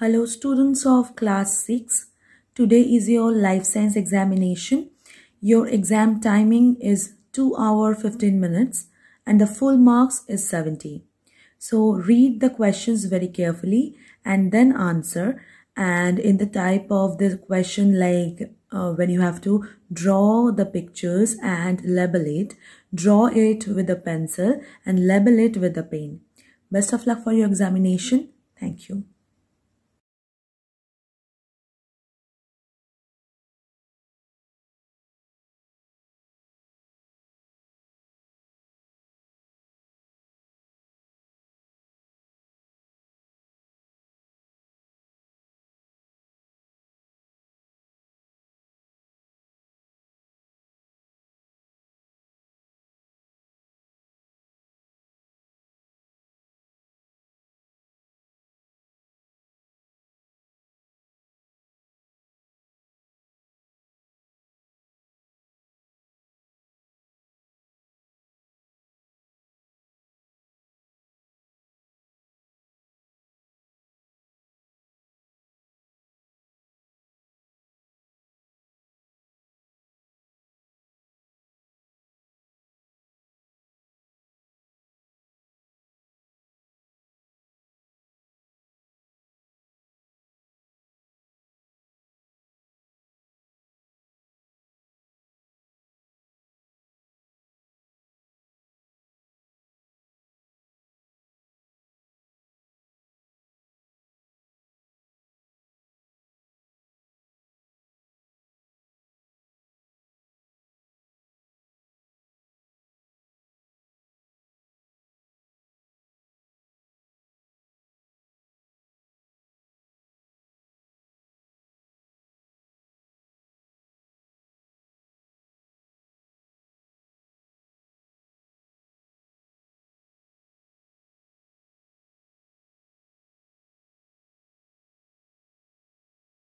Hello students of class 6. Today is your life science examination. Your exam timing is 2 hour 15 minutes and the full marks is 70. So read the questions very carefully and then answer and in the type of the question like uh, when you have to draw the pictures and label it, draw it with a pencil and label it with a pen. Best of luck for your examination. Thank you.